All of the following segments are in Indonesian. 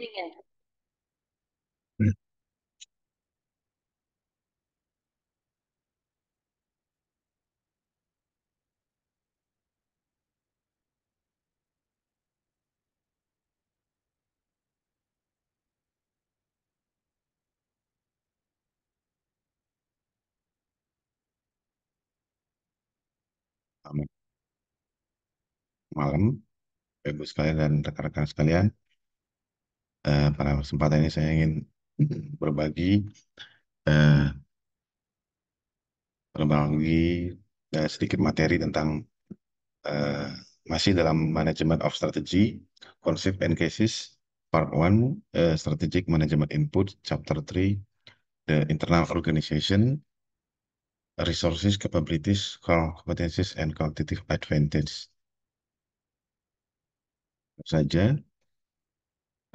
Iya. malam, Ibu sekalian dan rekan-rekan sekalian. Para eh, pada kesempatan ini saya ingin berbagi uh, berbagi uh, sedikit materi tentang uh, masih dalam manajemen of strategy, concept and cases, part 1, uh, strategic management input, chapter 3, the internal organization, resources, capabilities, competencies, and competitive advantage. Saja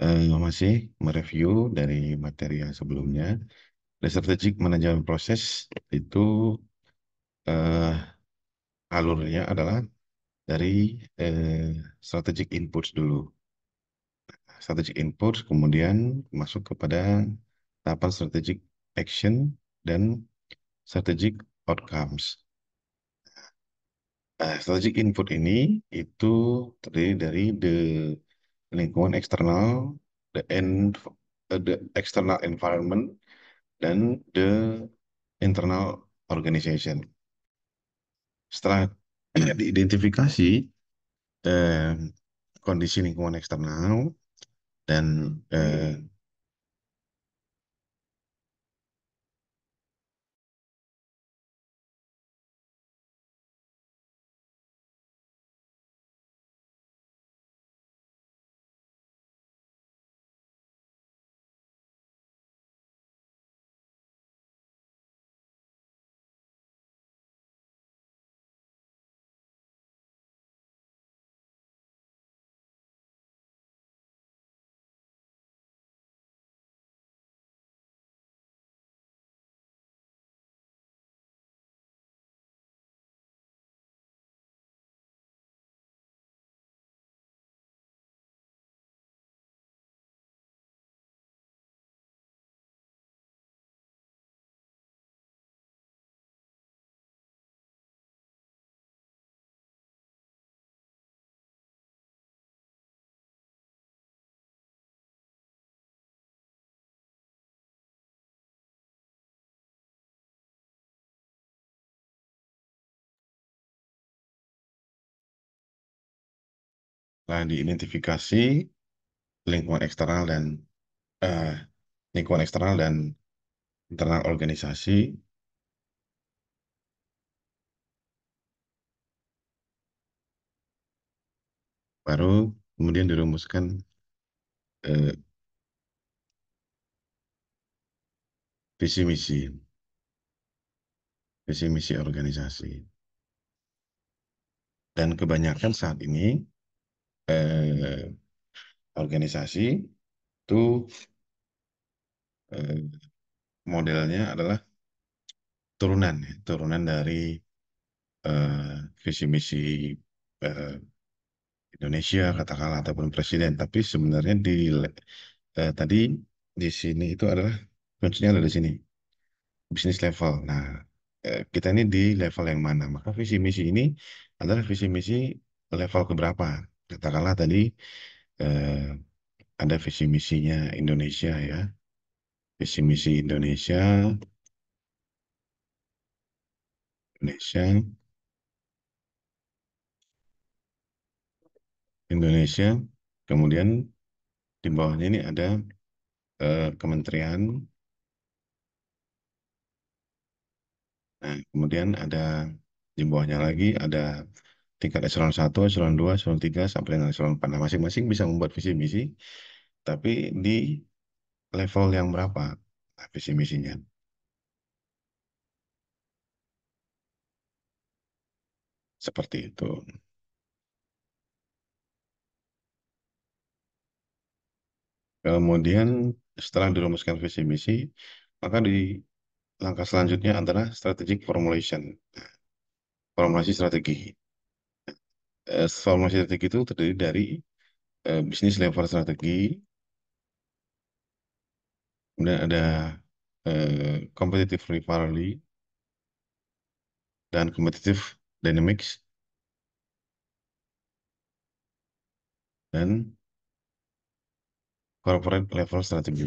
Uh, masih mereview dari materi yang sebelumnya. Dan strategic manajemen proses itu uh, alurnya adalah dari uh, strategic inputs dulu. Strategic inputs kemudian masuk kepada tahapan strategic action dan strategic outcomes. Uh, strategic input ini itu terdiri dari the lingkungan eksternal, the end, eh, the external environment, dan the internal organization. Setelah diidentifikasi eh, kondisi lingkungan eksternal dan eh, telah diidentifikasi lingkungan eksternal dan uh, lingkungan eksternal dan internal organisasi baru kemudian dirumuskan eh, visi misi visi misi organisasi dan kebanyakan saat ini eh, organisasi itu eh, modelnya adalah turunan, ya, turunan dari eh, visi misi eh, Indonesia katakanlah ataupun presiden, tapi sebenarnya di eh, tadi di sini itu adalah kuncinya ada di sini bisnis level. Nah, eh, kita ini di level yang mana? Maka visi misi ini adalah visi misi level keberapa? katakanlah tadi eh, ada visi misinya Indonesia ya visi misi Indonesia Indonesia Indonesia kemudian di bawahnya ini ada eh, kementerian nah kemudian ada di bawahnya lagi ada tingkat eselon 1, eselon 2, eselon 3, sampai dengan eselon 4. Nah, masing-masing bisa membuat visi misi, tapi di level yang berapa nah, visi misinya. Seperti itu. Kemudian setelah dirumuskan visi misi, maka di langkah selanjutnya adalah strategic formulation. Nah, formulasi strategi eh, formasi strategi itu terdiri dari uh, bisnis level strategi, kemudian ada kompetitif eh, competitive rivalry, dan competitive dynamics, dan corporate level strategi.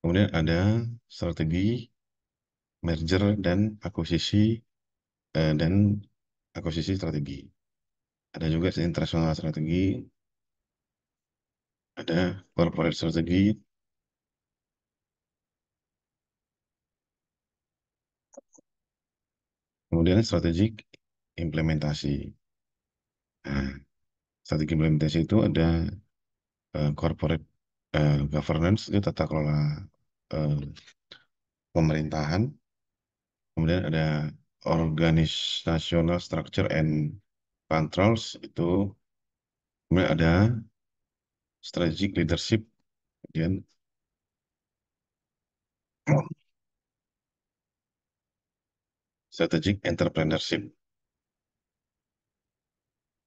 Kemudian ada strategi merger dan akuisisi eh, dan akuisisi strategi. Ada juga internasional strategi, ada corporate strategi, kemudian strategik implementasi. Nah, strategi implementasi itu ada uh, corporate uh, governance, itu tata kelola uh, pemerintahan, Kemudian ada organisational structure and controls itu kemudian ada strategic leadership kemudian strategic entrepreneurship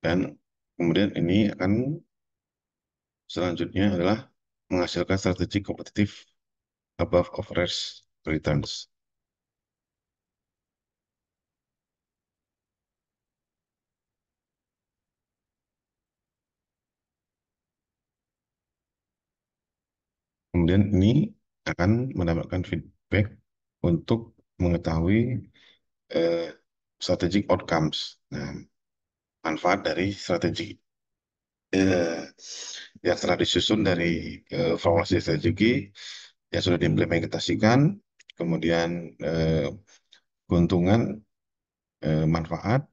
dan kemudian ini akan selanjutnya adalah menghasilkan strategi kompetitif above average returns. kemudian ini akan mendapatkan feedback untuk mengetahui eh, strategic outcomes, nah, manfaat dari strategi eh, yang telah disusun dari eh, evaluasi strategi yang sudah diimplementasikan, kemudian eh, keuntungan, eh, manfaat.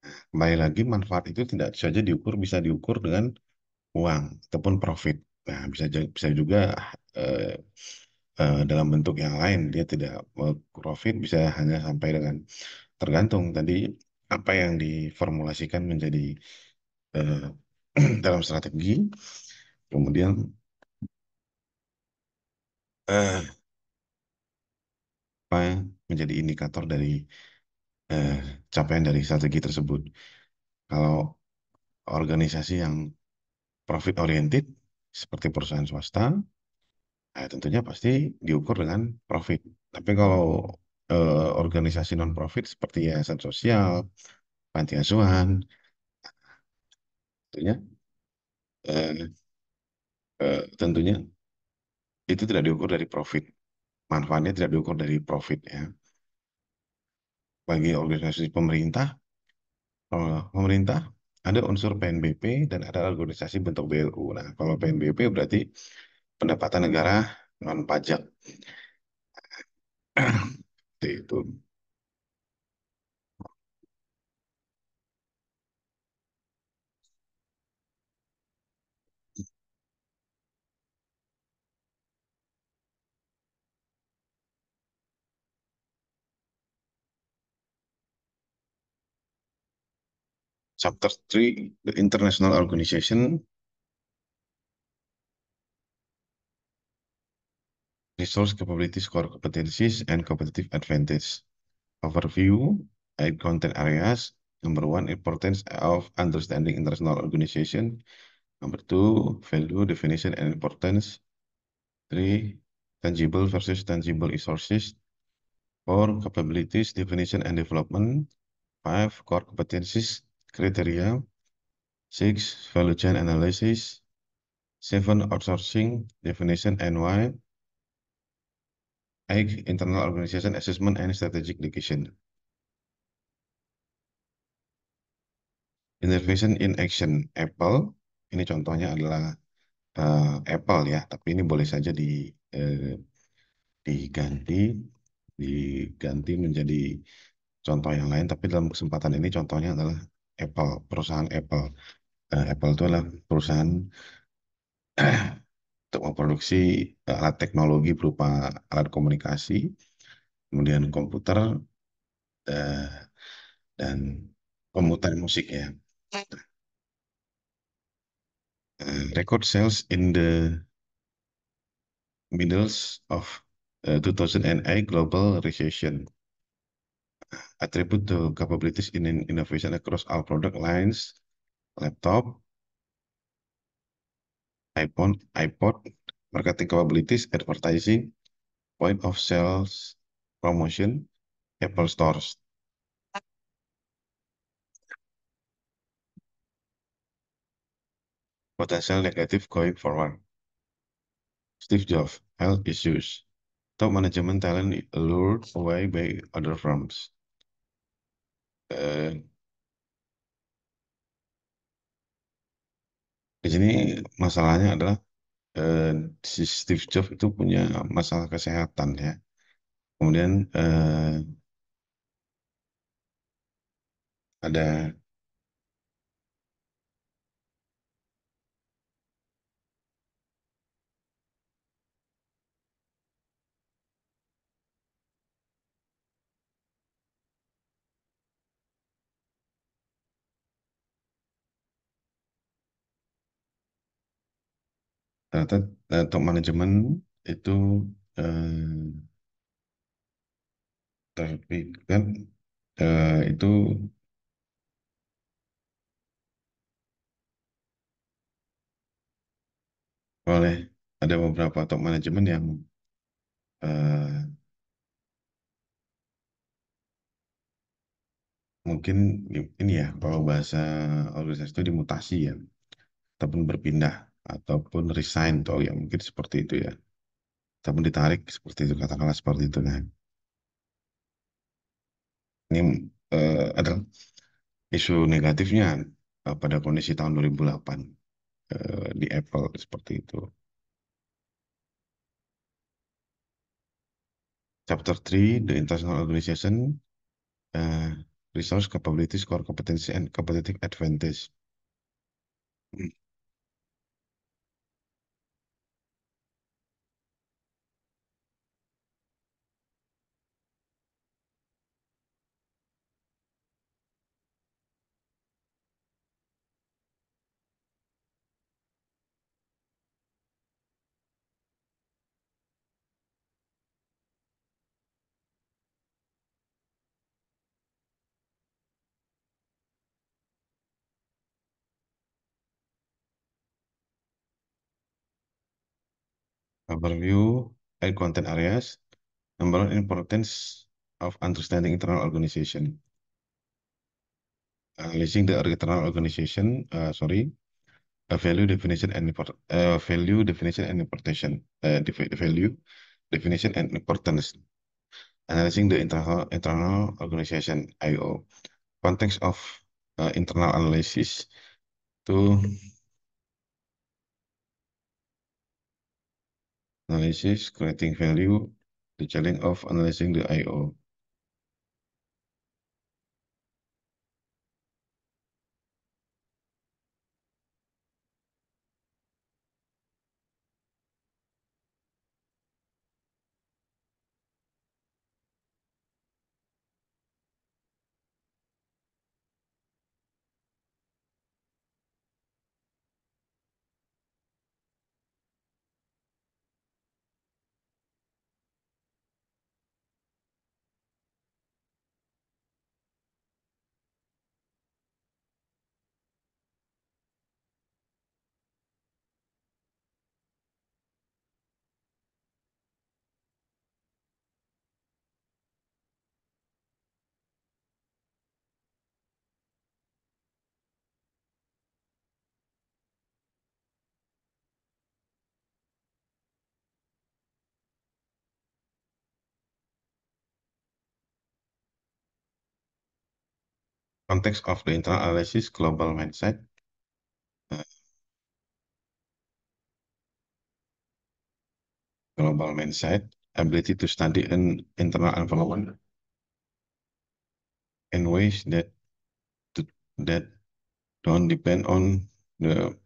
Nah, kembali lagi, manfaat itu tidak saja diukur, bisa diukur dengan uang ataupun profit. Nah, bisa bisa juga uh, uh, dalam bentuk yang lain dia tidak profit bisa hanya sampai dengan tergantung tadi apa yang diformulasikan menjadi uh, dalam strategi kemudian uh, apa menjadi indikator dari eh, capaian dari strategi tersebut. Kalau organisasi yang profit oriented seperti perusahaan swasta, eh, tentunya pasti diukur dengan profit. Tapi kalau eh, organisasi non-profit seperti yayasan sosial, panti asuhan, tentunya eh, eh, tentunya itu tidak diukur dari profit. Manfaatnya tidak diukur dari profit ya. Bagi organisasi pemerintah, eh, pemerintah ada unsur PNBP dan ada organisasi bentuk BLU. Nah, kalau PNBP berarti pendapatan negara non pajak. itu. Chapter 3, the international organization, resource capabilities, core competencies, and competitive advantage. Overview, and content areas. Number one, importance of understanding international organization. Number two, value, definition, and importance. Three, tangible versus tangible resources. Four, capabilities, definition, and development. Five, core competencies, Kriteria, Six, value chain analysis. Seven, outsourcing definition and why. Eight, internal organization assessment and strategic decision. intervention in action, Apple. Ini contohnya adalah uh, Apple ya, tapi ini boleh saja di uh, diganti diganti menjadi contoh yang lain. Tapi dalam kesempatan ini contohnya adalah Apple, perusahaan Apple. Uh, Apple itu adalah perusahaan untuk memproduksi eh, alat teknologi berupa alat komunikasi, kemudian komputer, uh, dan pemutar musik ya. Uh, record sales in the middle of uh, 2008 global recession attribute the capabilities in innovation across all product lines, laptop, iPhone, iPod, marketing capabilities, advertising, point of sales, promotion, Apple stores. Potential negative going forward. Steve Jobs, health issues. Top management talent lured away by other firms. Eh, di sini masalahnya adalah eh, si Steve Jobs itu punya masalah kesehatan ya. Kemudian eh, ada ternyata uh, top management itu tapi kan uh, itu oleh ada beberapa top management yang uh, mungkin ini ya kalau bahasa organisasi itu dimutasi ya ataupun berpindah ataupun resign atau yang mungkin seperti itu ya ataupun ditarik seperti itu katakanlah seperti itu kan ini uh, eh, adalah isu negatifnya uh, pada kondisi tahun 2008 uh, eh, di Apple seperti itu Chapter 3, The International Organization, uh, Resource Capabilities, Core Competency, and Competitive Advantage. Overview and content areas. Number one, importance of understanding internal organization. Analyzing the internal organization, uh, sorry, a value definition and import, uh, value definition and importation, uh, value definition and importance. Analyzing the internal internal organization (IO) context of uh, internal analysis to analysis, creating value, the challenge of analyzing the I.O. context of the internal analysis global mindset. global mindset, ability to study an internal environment in ways that that don't depend on the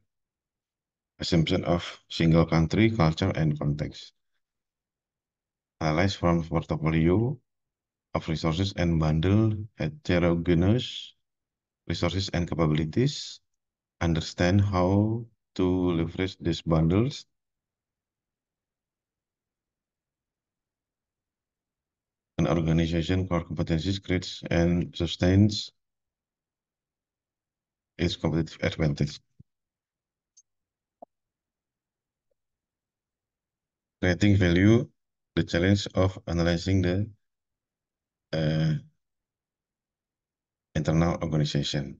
assumption of single country, culture, and context. Analyze from portfolio of resources and bundle heterogeneous resources and capabilities, understand how to leverage these bundles, an organization core competencies creates and sustains its competitive advantage. Creating value, the challenge of analyzing the uh, internal organization.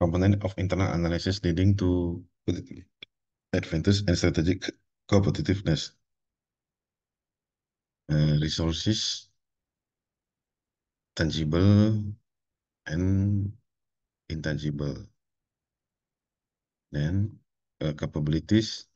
Component of internal analysis leading to advantage and strategic competitiveness. Uh, resources, tangible, and intangible. Then uh, capabilities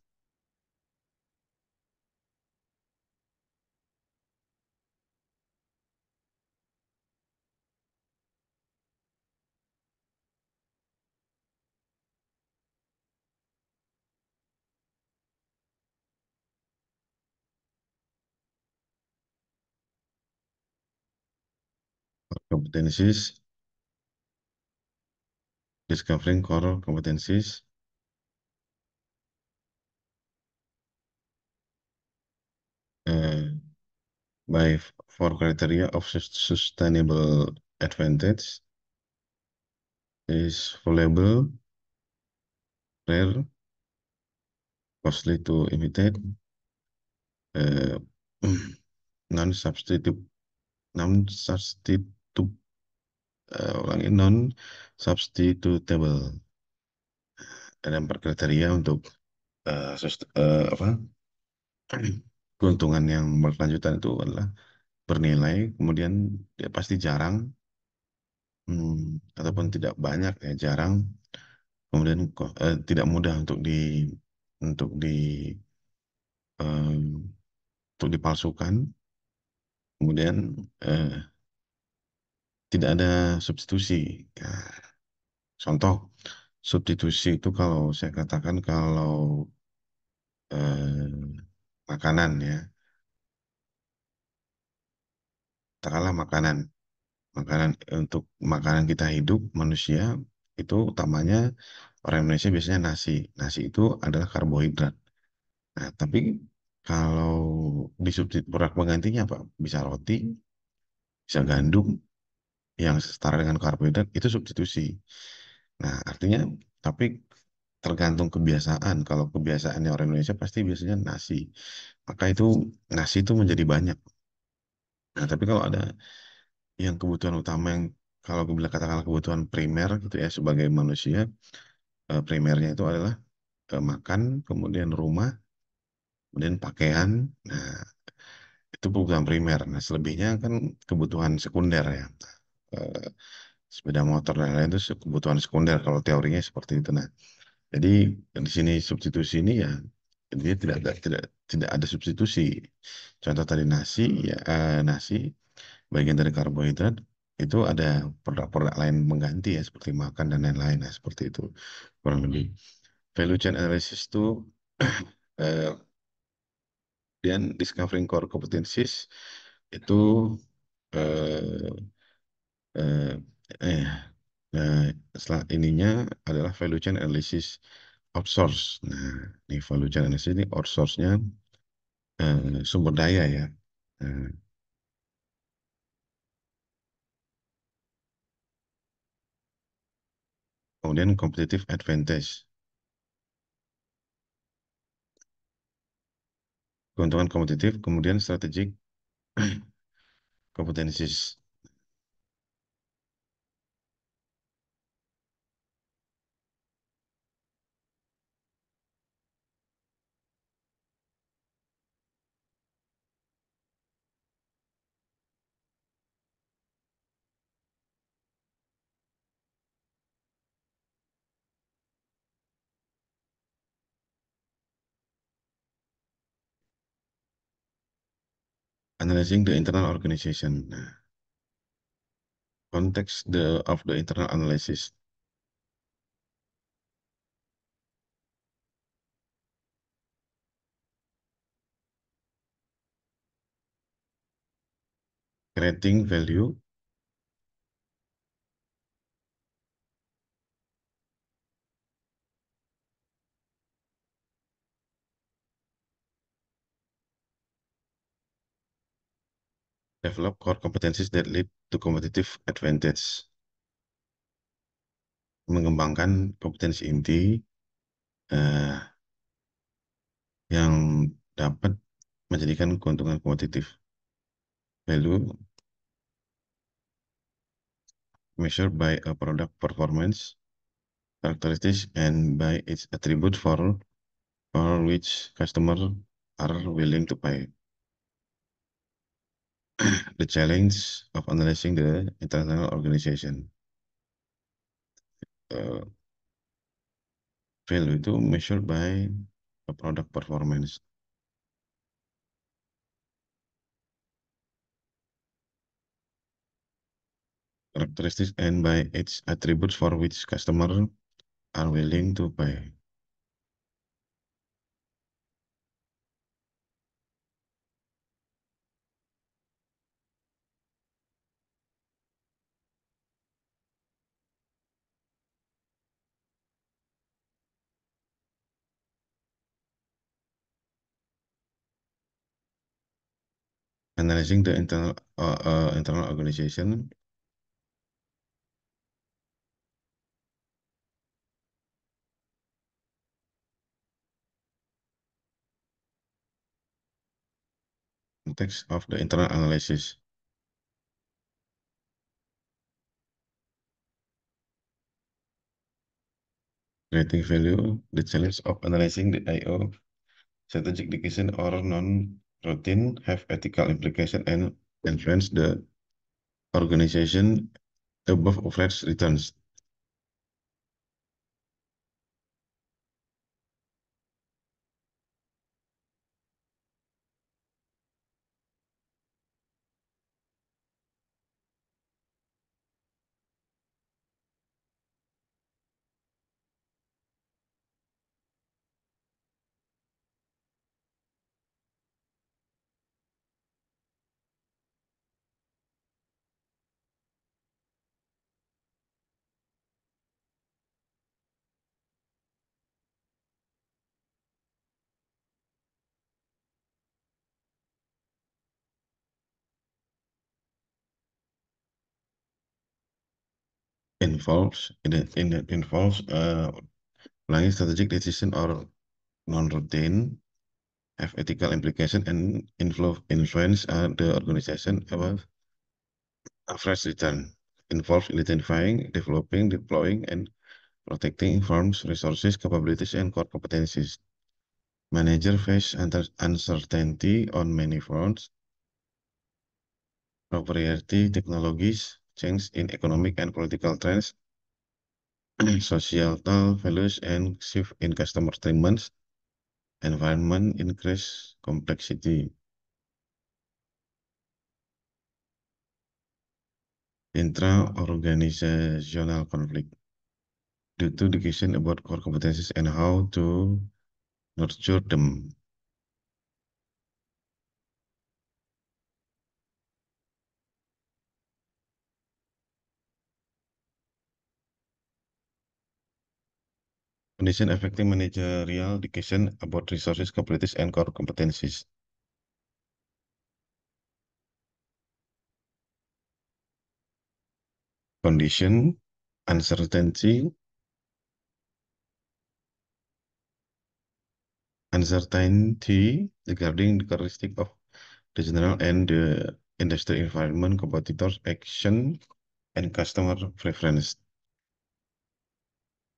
competencies is covering core competencies. by four criteria of sustainable advantage is valuable, rare, costly to imitate, uh, non-substitute, non-substitute uh, eh, ulangi non substitutable ada empat kriteria untuk uh, uh, apa keuntungan yang berkelanjutan itu adalah bernilai kemudian dia ya pasti jarang hmm, ataupun tidak banyak ya jarang kemudian uh, tidak mudah untuk di untuk di uh, untuk dipalsukan kemudian eh, tidak ada substitusi. Ya, contoh substitusi itu kalau saya katakan kalau eh, makanan ya, katakanlah makanan, makanan untuk makanan kita hidup manusia itu utamanya orang Indonesia biasanya nasi. Nasi itu adalah karbohidrat. Nah, tapi kalau di produk penggantinya apa? Bisa roti, bisa gandum, yang setara dengan karbohidrat itu substitusi. Nah, artinya tapi tergantung kebiasaan. Kalau kebiasaannya orang Indonesia pasti biasanya nasi. Maka itu nasi itu menjadi banyak. Nah, tapi kalau ada yang kebutuhan utama yang kalau gue bilang katakanlah kebutuhan primer gitu ya sebagai manusia eh, primernya itu adalah eh, makan, kemudian rumah, kemudian pakaian. Nah, itu bukan primer. Nah, selebihnya kan kebutuhan sekunder ya. Eh, sepeda motor dan lain-lain itu kebutuhan sekunder kalau teorinya seperti itu nah jadi di sini substitusi ini ya dia tidak ada tidak tidak ada substitusi contoh tadi nasi ya eh, nasi bagian dari karbohidrat itu ada produk-produk lain mengganti ya seperti makan dan lain-lain nah seperti itu kurang lebih hmm. value chain analysis itu eh, dan discovering core competencies itu eh, Eh, eh, eh, setelah ininya adalah value chain analysis outsource. Nah, ini value chain analysis ini outsource-nya eh, sumber daya ya. Eh. kemudian competitive advantage. Keuntungan kompetitif, kemudian strategic competencies. Analyzing the internal organization. Nah, context the of the internal analysis. Creating value Develop core competencies that lead to competitive advantage. Mengembangkan kompetensi inti uh, yang dapat menjadikan keuntungan kompetitif. Value measured by a product performance, characteristics, and by its attribute for, for which customer are willing to pay. the challenge of analyzing the international organization. Uh, value itu measured by a product performance. Characteristics and by its attributes for which customers are willing to pay. analyzing the internal uh, uh, internal organization context of the internal analysis. Creating value, the challenge of analyzing the IO, strategic decision or non routine have ethical implication and influence the organization above average returns. involves it, it involves a uh, planning strategic decision or non-routine have ethical implication and influence uh, the organization above a fresh return involves identifying, developing, deploying, and protecting firms' resources, capabilities, and core competencies. Manager face uncertainty on many fronts. Proprietary technologies change in economic and political trends, social values and shift in customer treatments, environment increase complexity. Intra-organizational conflict due to the question about core competencies and how to nurture them. Condition affecting managerial decision about resources, capabilities, and core competencies. Condition, uncertainty, uncertainty regarding the characteristic of the general and the industry environment, competitors, action, and customer preference.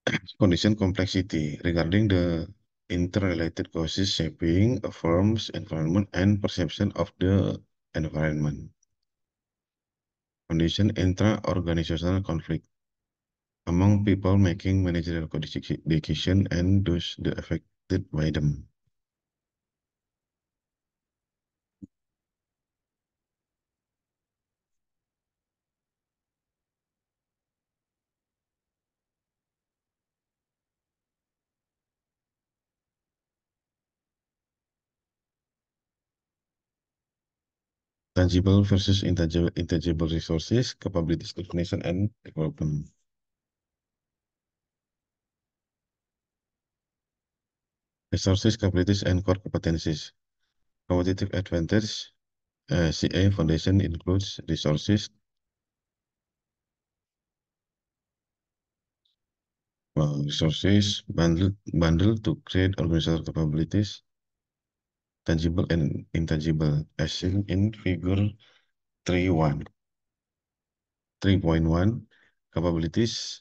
condition complexity regarding the interrelated causes shaping a firm's environment and perception of the environment. Condition intra-organizational conflict among people making managerial decision and those the affected by them. tangible versus intangible, intangible resources, capabilities coordination and development. Resources, capabilities, and core competencies. Competitive advantage, uh, CA Foundation includes resources. Well, resources bundled, bundle to create organizational capabilities. tangible and intangible, as seen in figure 3.1. 3.1 capabilities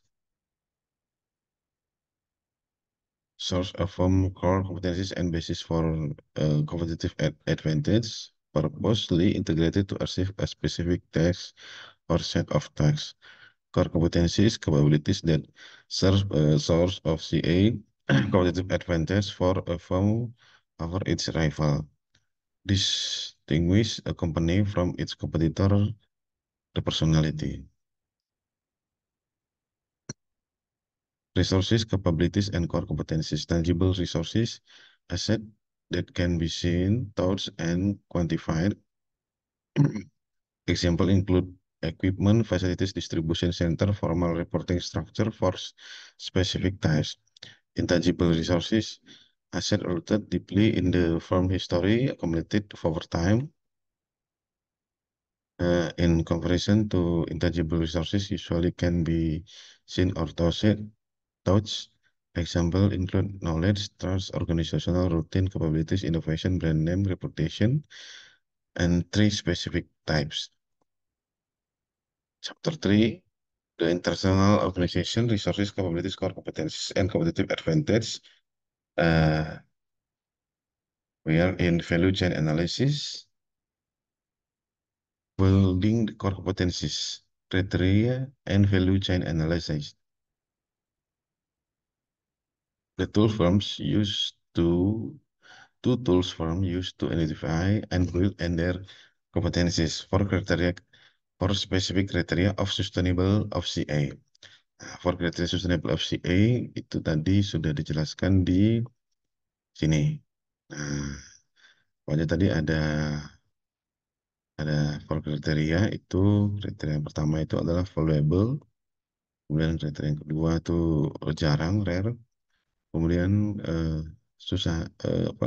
source of firm core competencies and basis for uh, competitive ad advantage purposely integrated to achieve a specific task or set of tasks. Core competencies, capabilities that serve a uh, source of CA competitive advantage for a firm over its rival. Distinguish a company from its competitor, the personality. Resources, capabilities, and core competencies. Tangible resources, asset that can be seen, touched, and quantified. Example include equipment, facilities, distribution center, formal reporting structure for specific types. Intangible resources, asset rooted deeply in the firm history accumulated over time. Uh, in comparison to intangible resources, usually can be seen or touched. touched. Example include knowledge, trust, organizational routine, capabilities, innovation, brand name, reputation, and three specific types. Chapter 3, the international organization, resources, capabilities, core competencies, and competitive advantage uh, we are in value chain analysis, building the core competencies, criteria, and value chain analysis. The tool firms use to two tools firm used to identify and build and their competencies for criteria for specific criteria of sustainable of CA. for creating sustainable FCA itu tadi sudah dijelaskan di sini. Nah, pokoknya tadi ada ada for kriteria itu kriteria yang pertama itu adalah valuable, kemudian kriteria yang kedua itu jarang rare, kemudian eh, susah eh, apa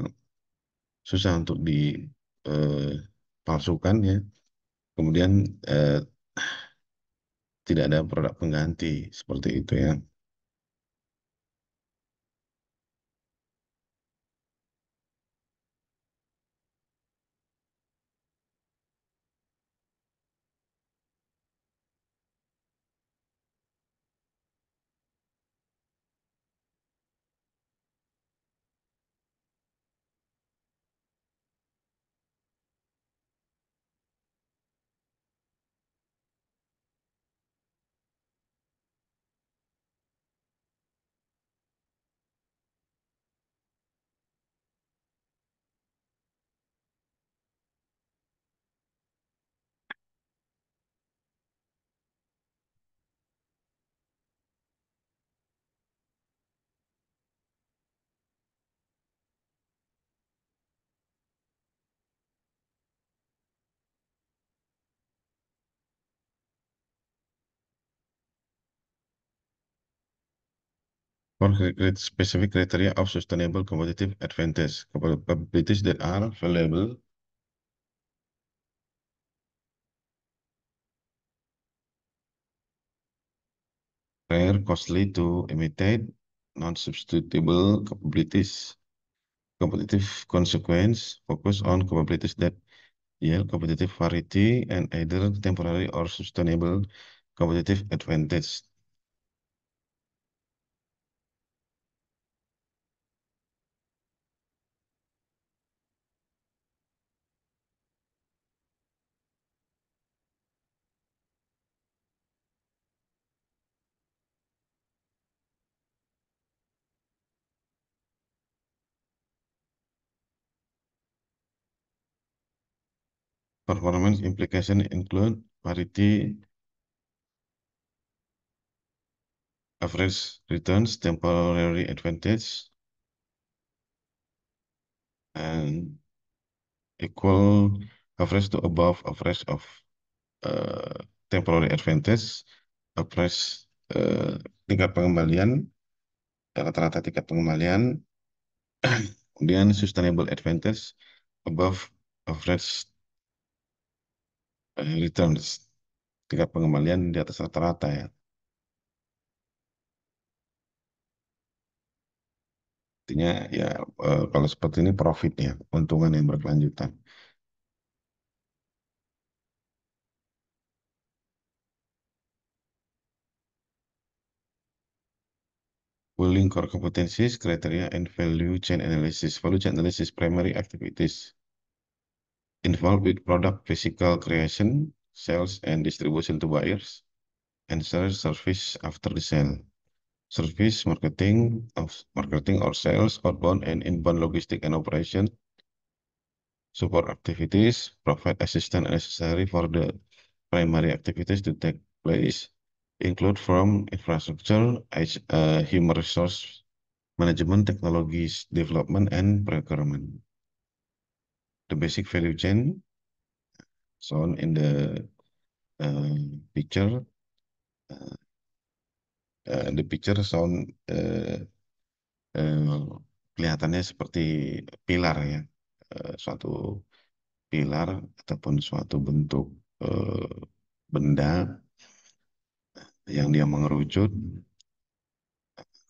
susah untuk dipalsukan eh, ya, kemudian eh, tidak ada produk pengganti seperti itu ya for specific criteria of sustainable competitive advantage, capabilities that are valuable rare, costly to imitate, non-substitutable capabilities. Competitive consequence focus on capabilities that yield competitive variety and either temporary or sustainable competitive advantage. Performance implication include parity, average returns, temporary advantage, and equal average to above average of uh, temporary advantage, average uh, tingkat pengembalian, rata-rata tingkat pengembalian, kemudian sustainable advantage above average returns eh, tingkat pengembalian di atas rata-rata ya artinya ya eh, kalau seperti ini profitnya, ya keuntungan yang berkelanjutan Pooling core competencies, criteria and value chain analysis. Value chain analysis primary activities. involved with product physical creation, sales and distribution to buyers, and sales service after the sale. Service marketing of marketing or sales, outbound and inbound logistic and operation, support activities, provide assistance necessary for the primary activities to take place, include from infrastructure, uh, human resource management, technologies, development, and procurement. the basic value chain shown in the uh, picture. Uh, uh, the picture sound uh, uh, kelihatannya seperti pilar ya, uh, suatu pilar ataupun suatu bentuk uh, benda yang dia mengerucut.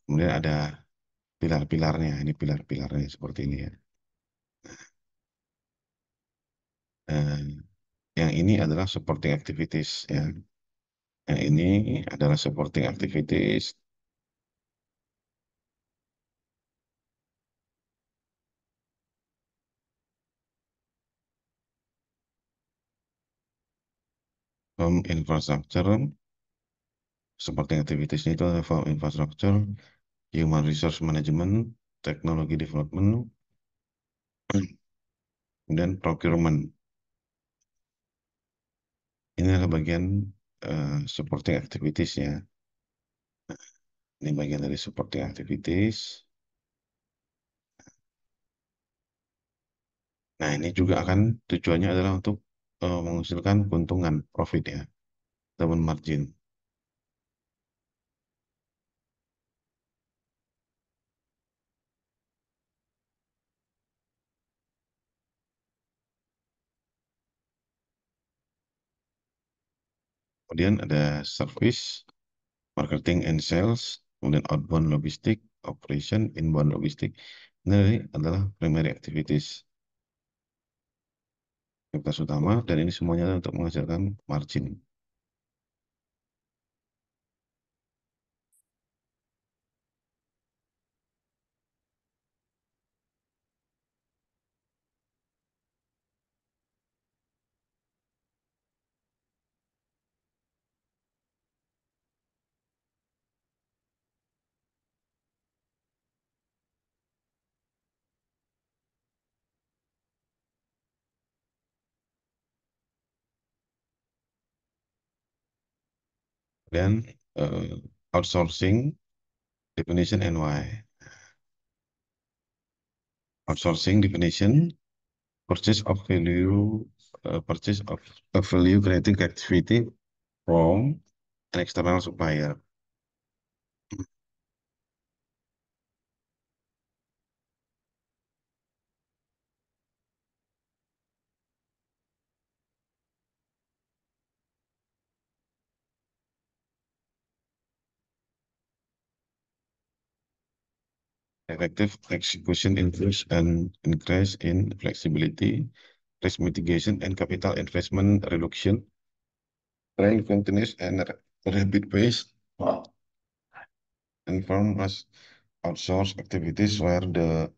Kemudian ada pilar-pilarnya, ini pilar-pilarnya seperti ini ya. eh, yang ini adalah supporting activities ya. Yang ini adalah supporting activities. Form infrastructure, supporting activities itu adalah firm infrastructure, human resource management, technology development, dan procurement. Ini adalah bagian uh, supporting activities ya. Ini bagian dari supporting activities. Nah, ini juga akan tujuannya adalah untuk uh, eh, mengusulkan keuntungan, profit ya, teman margin. Kemudian ada service, marketing and sales, kemudian outbound logistik, operation, inbound logistik. Ini adalah primary activities. Aktivitas utama dan ini semuanya untuk menghasilkan margin. Then uh, outsourcing definition and why. Outsourcing definition, purchase of value, uh, purchase of a value creating activity from an external supplier. effective execution includes an increase in flexibility, risk mitigation, and capital investment reduction, trying continuous and rapid pace, and firm must outsource activities where the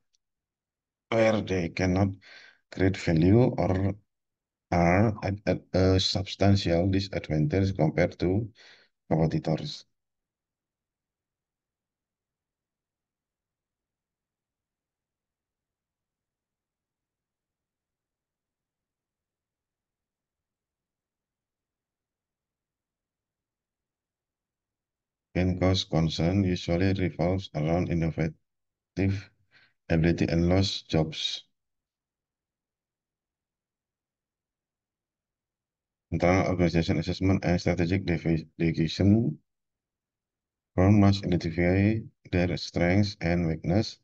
where they cannot create value or are at, at a substantial disadvantage compared to competitors. can cause concern usually revolves around innovative ability and lost jobs. Internal organization assessment and strategic deviation firm must identify their strengths and weakness,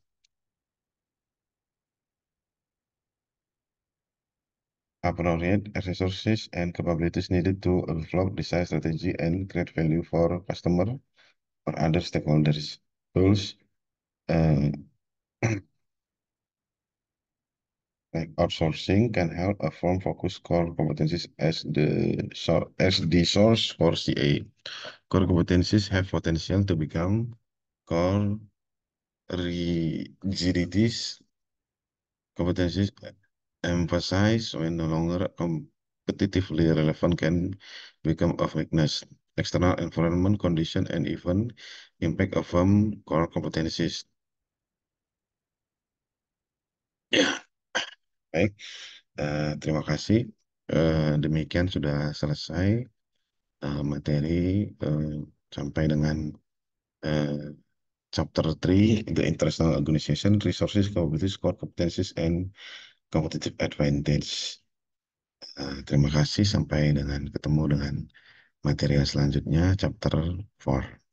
appropriate resources and capabilities needed to develop design strategy and create value for customer or other stakeholders tools uh, like outsourcing can help a firm focus core competencies as the so, as the source for CA. Core competencies have potential to become core rigidities. Competencies emphasized when no longer competitively relevant can become a weakness. external environment condition and even impact of firm um, core competencies. Ya, baik. Uh, terima kasih. Uh, demikian sudah selesai uh, materi uh, sampai dengan uh, chapter 3, the international organization, resources, capabilities, core competencies, and competitive advantage. Uh, terima kasih. Sampai dengan ketemu dengan Materi selanjutnya chapter 4.